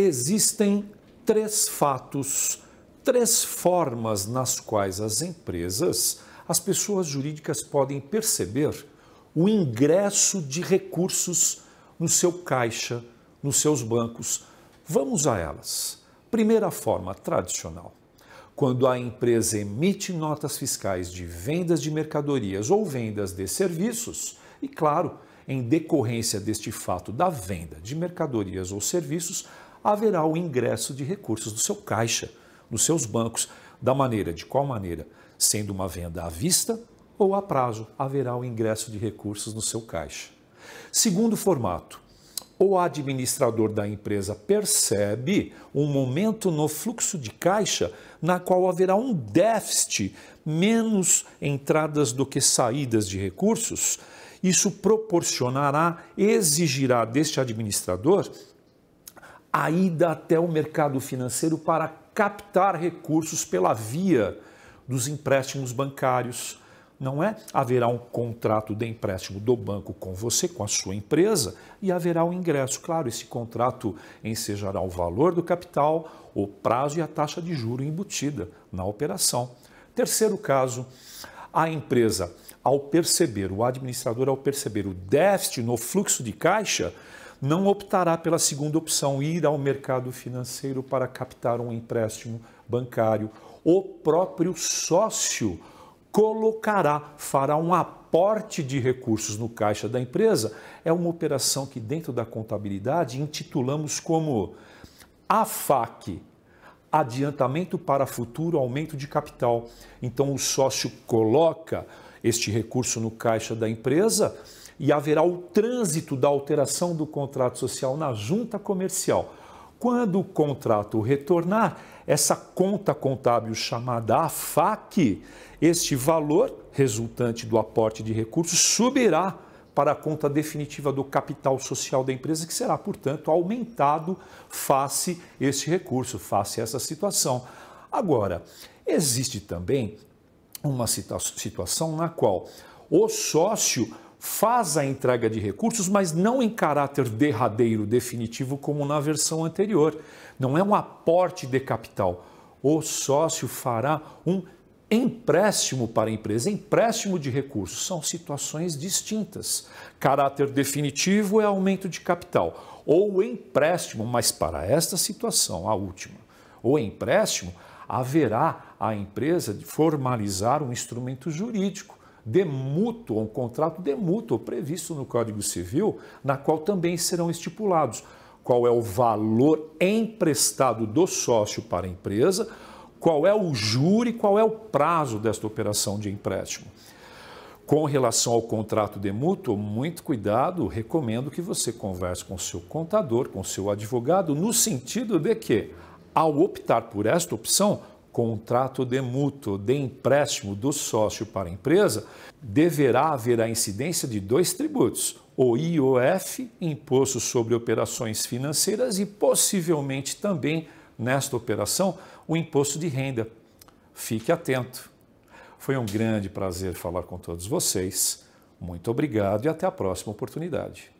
Existem três fatos, três formas nas quais as empresas, as pessoas jurídicas podem perceber o ingresso de recursos no seu caixa, nos seus bancos. Vamos a elas. Primeira forma tradicional. Quando a empresa emite notas fiscais de vendas de mercadorias ou vendas de serviços, e claro, em decorrência deste fato da venda de mercadorias ou serviços, haverá o ingresso de recursos do seu caixa, nos seus bancos. Da maneira, de qual maneira? Sendo uma venda à vista ou a prazo, haverá o ingresso de recursos no seu caixa. Segundo formato, o administrador da empresa percebe um momento no fluxo de caixa na qual haverá um déficit, menos entradas do que saídas de recursos. Isso proporcionará, exigirá deste administrador a ida até o mercado financeiro para captar recursos pela via dos empréstimos bancários. Não é? Haverá um contrato de empréstimo do banco com você, com a sua empresa, e haverá o um ingresso. Claro, esse contrato ensejará o valor do capital, o prazo e a taxa de juro embutida na operação. Terceiro caso, a empresa, ao perceber, o administrador, ao perceber o déficit no fluxo de caixa, não optará pela segunda opção, ir ao mercado financeiro para captar um empréstimo bancário. O próprio sócio colocará, fará um aporte de recursos no caixa da empresa. É uma operação que, dentro da contabilidade, intitulamos como AFAC Adiantamento para Futuro Aumento de Capital. Então, o sócio coloca este recurso no caixa da empresa e haverá o trânsito da alteração do contrato social na junta comercial. Quando o contrato retornar, essa conta contábil chamada AFAC, este valor resultante do aporte de recursos subirá para a conta definitiva do capital social da empresa, que será, portanto, aumentado face este recurso, face essa situação. Agora, existe também uma situação na qual o sócio faz a entrega de recursos, mas não em caráter derradeiro, definitivo, como na versão anterior. Não é um aporte de capital. O sócio fará um empréstimo para a empresa, empréstimo de recursos. São situações distintas. Caráter definitivo é aumento de capital, ou empréstimo, mas para esta situação, a última, ou empréstimo, haverá a empresa de formalizar um instrumento jurídico mútuo, um contrato mútuo previsto no Código Civil, na qual também serão estipulados qual é o valor emprestado do sócio para a empresa, qual é o juro e qual é o prazo desta operação de empréstimo. Com relação ao contrato de mútuo, muito cuidado, recomendo que você converse com seu contador, com seu advogado, no sentido de que, ao optar por esta opção, contrato de mútuo de empréstimo do sócio para a empresa, deverá haver a incidência de dois tributos, o IOF, Imposto sobre Operações Financeiras, e possivelmente também, nesta operação, o Imposto de Renda. Fique atento. Foi um grande prazer falar com todos vocês. Muito obrigado e até a próxima oportunidade.